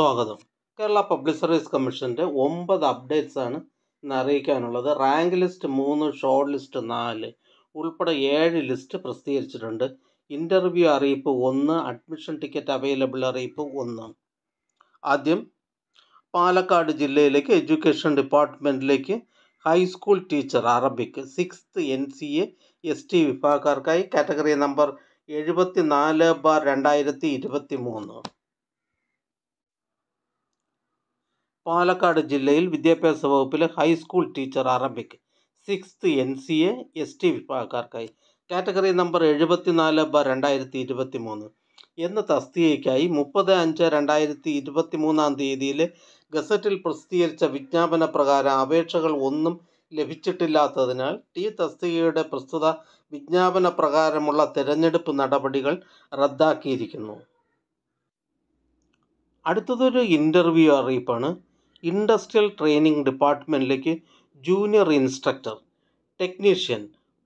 സ്വാഗതം Kerala public service കമ്മീഷൻ്റെ ഒമ്പത് അപ്ഡേറ്റ്സ് ആണ് ഇന്ന് അറിയിക്കാനുള്ളത് റാങ്ക് ലിസ്റ്റ് മൂന്ന് ഷോർട്ട് ലിസ്റ്റ് നാല് ഉൾപ്പെടെ ഏഴ് ലിസ്റ്റ് പ്രസിദ്ധീകരിച്ചിട്ടുണ്ട് ഇൻ്റർവ്യൂ അറിയിപ്പ് ഒന്ന് അഡ്മിഷൻ ടിക്കറ്റ് അവൈലബിൾ അറിയിപ്പ് ഒന്ന് ആദ്യം പാലക്കാട് ജില്ലയിലേക്ക് എഡ്യൂക്കേഷൻ ഡിപ്പാർട്ട്മെൻറ്റിലേക്ക് high school teacher Arabic sixth N C A S T വിഭാഗക്കാർക്കായി കാറ്റഗറി നമ്പർ എഴുപത്തി നാല് ബാർ രണ്ടായിരത്തി ഇരുപത്തി മൂന്ന് പാലക്കാട് ജില്ലയിൽ വിദ്യാഭ്യാസ വകുപ്പിലെ ഹൈസ്കൂൾ ടീച്ചർ ആരംഭിക്കും sixth N C A S T വിഭാഗക്കാർക്കായി കാറ്റഗറി നമ്പർ നാല് ബ രണ്ടായിരത്തി ഇരുപത്തി മൂന്ന് എന്ന തസ്തികയ്ക്കായി മുപ്പത് അഞ്ച് രണ്ടായിരത്തി ഇരുപത്തി മൂന്നാം തീയതിയിലെ ഗസറ്റിൽ പ്രസിദ്ധീകരിച്ച വിജ്ഞാപന പ്രകാരം അപേക്ഷകൾ ഒന്നും ലഭിച്ചിട്ടില്ലാത്തതിനാൽ ടി തസ്തികയുടെ പ്രസ്തുത വിജ്ഞാപന പ്രകാരമുള്ള തിരഞ്ഞെടുപ്പ് നടപടികൾ റദ്ദാക്കിയിരിക്കുന്നു അടുത്തതൊരു ഇൻ്റർവ്യൂ അറിയിപ്പാണ് ഇൻഡസ്ട്രിയൽ ട്രെയിനിങ് ഡിപ്പാർട്ട്മെൻറ്റിലേക്ക് junior instructor technician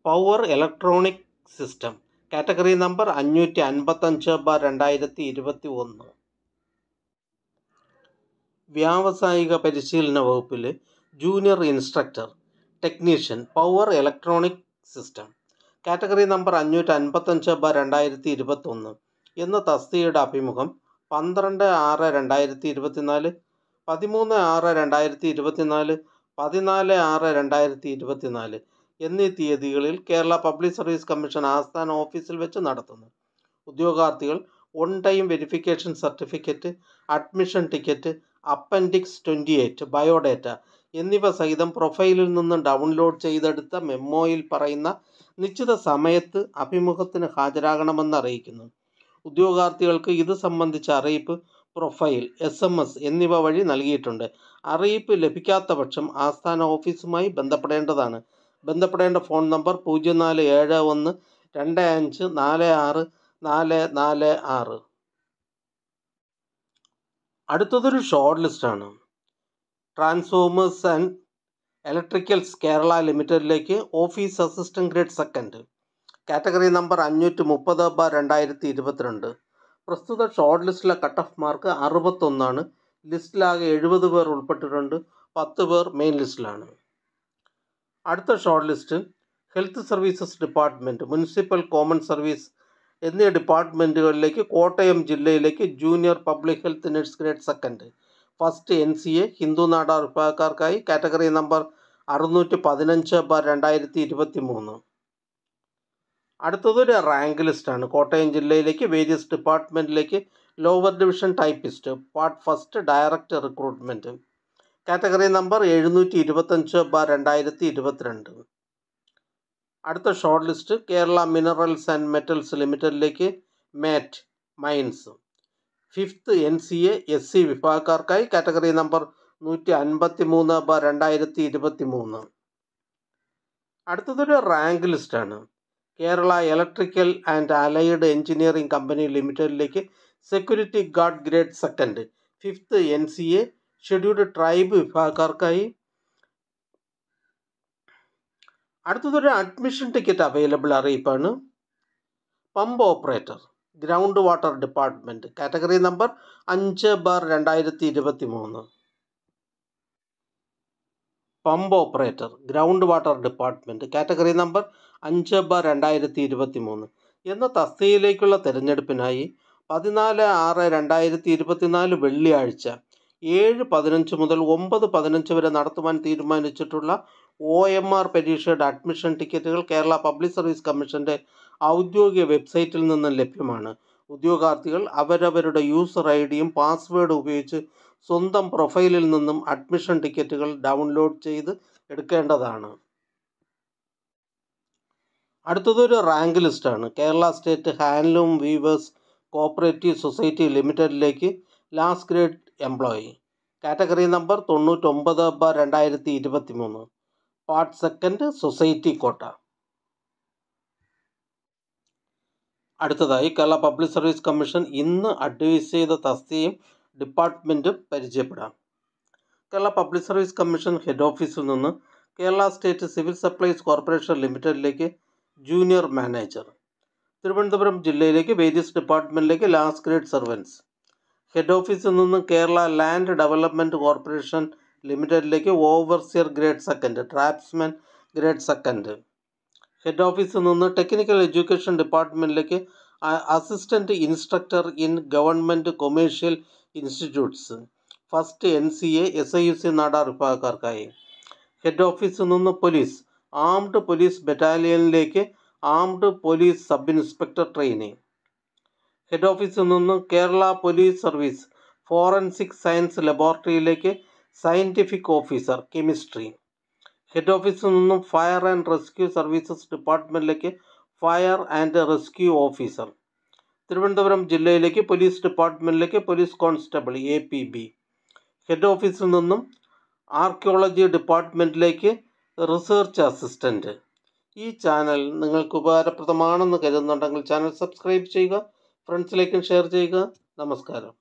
power electronic system category number അഞ്ഞൂറ്റി അൻപത്തഞ്ച് ബാർ രണ്ടായിരത്തി ഇരുപത്തി ഒന്ന് വ്യാവസായിക പരിശീലന വകുപ്പിൽ junior instructor technician power electronic system category number അഞ്ഞൂറ്റി അൻപത്തഞ്ച് ബാർ രണ്ടായിരത്തി ഇരുപത്തൊന്ന് എന്ന തസ്തികയുടെ അഭിമുഖം പന്ത്രണ്ട് ആറ് രണ്ടായിരത്തി ഇരുപത്തിനാല് പതിമൂന്ന് ആറ് രണ്ടായിരത്തി ഇരുപത്തിനാല് പതിനാല് ആറ് രണ്ടായിരത്തി ഇരുപത്തിനാല് എന്നീ തീയതികളിൽ കേരള പബ്ലിക് സർവീസ് കമ്മീഷൻ ആസ്ഥാന ഓഫീസിൽ വെച്ച് നടത്തുന്നു ഉദ്യോഗാർത്ഥികൾ one time verification certificate admission ticket appendix twenty eight biodata എന്നിവ സഹിതം പ്രൊഫൈലിൽ നിന്ന് ഡൗൺലോഡ് ചെയ്തെടുത്ത മെമ്മോയിൽ പറയുന്ന നിശ്ചിത സമയത്ത് അഭിമുഖത്തിന് ഹാജരാകണമെന്ന് അറിയിക്കുന്നു ഉദ്യോഗാർത്ഥികൾക്ക് ഇത് സംബന്ധിച്ച അറിയിപ്പ് പ്രൊഫൈൽ എസ് എം എസ് എന്നിവ വഴി നൽകിയിട്ടുണ്ട് അറിയിപ്പ് ലഭിക്കാത്ത പക്ഷം ആസ്ഥാന ഓഫീസുമായി ബന്ധപ്പെടേണ്ടതാണ് ബന്ധപ്പെടേണ്ട ഫോൺ നമ്പർ പൂജ്യം നാല് ഏഴ് ഒന്ന് രണ്ട് അഞ്ച് നാല് ആറ് നാല് നാല് ആറ് അടുത്തതൊരു ഷോർട്ട് ലിസ്റ്റാണ് ട്രാൻസ്ഫോമേഴ്സ് ആൻഡ് ഇലക്ട്രിക്കൽസ് കേരള ലിമിറ്റഡിലേക്ക് office assistant grade second category number അഞ്ഞൂറ്റി മുപ്പത് ബ രണ്ടായിരത്തി ഇരുപത്തിരണ്ട് പ്രസ്തുത ഷോർട്ട് ലിസ്റ്റിലെ കട്ട് ഓഫ് മാർക്ക് അറുപത്തൊന്നാണ് ലിസ്റ്റിലാകെ എഴുപത് പേർ ഉൾപ്പെട്ടിട്ടുണ്ട് പത്ത് പേർ മെയിൻ ലിസ്റ്റിലാണ് അടുത്ത short list health services department municipal common service എന്നീ ഡിപ്പാർട്ട്മെൻറ്റുകളിലേക്ക് കോട്ടയം ജില്ലയിലേക്ക് junior public health nurse grade second first N C A Hindu Nadar വിഭാഗക്കാർക്കായി കാറ്റഗറി നമ്പർ അറുന്നൂറ്റി പതിനഞ്ച് ബാർ രണ്ടായിരത്തി ഇരുപത്തി മൂന്ന് അടുത്തതൊരു റാങ്ക് ലിസ്റ്റാണ് കോട്ടയം ജില്ലയിലേക്ക് വേരിയസ് ഡിപ്പാർട്ട്മെൻറ്റിലേക്ക് lower division typist part first direct recruitment category number എഴുന്നൂറ്റി ഇരുപത്തഞ്ച് ബാർ രണ്ടായിരത്തി ഇരുപത്തിരണ്ട് അടുത്ത short list Kerala minerals and metals ലിമിറ്റഡിലേക്ക് mate mines fifth N C A S C വിഭാഗക്കാർക്കായി കാറ്റഗറി നമ്പർ നൂറ്റി അൻപത്തി മൂന്ന് ബാർ രണ്ടായിരത്തി ഇരുപത്തി മൂന്ന് അടുത്തതൊരു റാങ്ക് ലിസ്റ്റാണ് Kerala electrical and allied engineering company ലിമിറ്റഡിലേക്ക് security guard grade second fifth N C A scheduled tribe വിഭാഗക്കാർക്കായി അടുത്തതൊരു അഡ്മിഷൻ ടിക്കറ്റ് അവൈലബിൾ അറിയിപ്പാണ് pump operator ground water department category number അഞ്ച് ബാർ രണ്ടായിരത്തി ഇരുപത്തി മൂന്ന് pump operator ground water department category number അഞ്ച് ബ രണ്ടായിരത്തി ഇരുപത്തി മൂന്ന് എന്ന തസ്തികയിലേക്കുള്ള തിരഞ്ഞെടുപ്പിനായി പതിനാല് ആറ് രണ്ടായിരത്തി ഇരുപത്തിനാല് വെള്ളിയാഴ്ച ഏഴ് പതിനഞ്ച് മുതൽ ഒമ്പത് പതിനഞ്ച് വരെ നടത്തുവാൻ തീരുമാനിച്ചിട്ടുള്ള ഒ എം ആർ പരീക്ഷയുടെ അഡ്മിഷൻ ടിക്കറ്റുകൾ കേരള പബ്ലിക് സർവീസ് കമ്മീഷൻ്റെ ഔദ്യോഗിക വെബ്സൈറ്റിൽ നിന്നും ലഭ്യമാണ് ഉദ്യോഗാർത്ഥികൾ അവരവരുടെ യൂസർ ഐ ഡിയും പാസ്വേഡും ഉപയോഗിച്ച് സ്വന്തം പ്രൊഫൈലിൽ നിന്നും അഡ്മിഷൻ ടിക്കറ്റുകൾ ഡൗൺലോഡ് ചെയ്ത് എടുക്കേണ്ടതാണ് അടുത്തതൊരു റാങ്ക് ലിസ്റ്റാണ് Kerala state handloom weavers cooperative society ലിമിറ്റഡിലേക്ക് last grade employee category number തൊണ്ണൂറ്റൊമ്പത് ബ രണ്ടായിരത്തി ഇരുപത്തി മൂന്ന് പാർട്ട് സെക്കൻഡ് സൊസൈറ്റി കോട്ട അടുത്തതായി കേരള പബ്ലിക് സർവീസ് കമ്മീഷൻ ഇന്ന് അഡ്വൈസ് ചെയ്ത തസ്തിയും ഡിപ്പാർട്ട്മെൻറ്റ് പരിചയപ്പെടാം Kerala public service commission head ഓഫീസിൽ നിന്ന് Kerala state civil supplies corporation ലിമിറ്റഡിലേക്ക് ജൂനിയർ മാനേജർ തിരുവനന്തപുരം ജില്ലയിലേക്ക് വേരിയസ് ഡിപ്പാർട്ട്മെൻറ്റിലേക്ക് ലാസ്റ്റ് ഗ്രേഡ് സർവൻസ് ഹെഡ് ഓഫീസിൽ നിന്ന് കേരള ലാൻഡ് ഡെവലപ്മെൻറ്റ് കോർപ്പറേഷൻ ലിമിറ്റഡിലേക്ക് overseer grade second tradesman grade second head ഓഫീസിൽ നിന്ന് ടെക്നിക്കൽ എഡ്യൂക്കേഷൻ ഡിപ്പാർട്ട്മെൻറ്റിലേക്ക് assistant instructor in government commercial institutes first NCA SIC Nadar रिफाकारकाय head office നിന്നുന്ന police armed police battalion ലേക്ക armed police sub inspector trainee head office നിന്നുന്ന Kerala police service forensic science laboratory ലേക്ക scientific officer chemistry head office നിന്നുന്ന fire and rescue services department ലേക്ക fire and rescue officer Thiruvananthapuram ജില്ലയിലേക്ക് police ഡിപ്പാർട്ട്മെൻറ്റിലേക്ക് police constable A P B head ഓഫീസിൽ നിന്നും archaeology ഡിപ്പാർട്ട്മെൻറ്റിലേക്ക് research assistant ഈ ചാനൽ നിങ്ങൾക്ക് ഉപകാരപ്രദമാണെന്ന് കരുതുന്നുണ്ടെങ്കിൽ ചാനൽ സബ്സ്ക്രൈബ് ചെയ്യുക ഫ്രണ്ട്സിലേക്കും ഷെയർ ചെയ്യുക നമസ്കാരം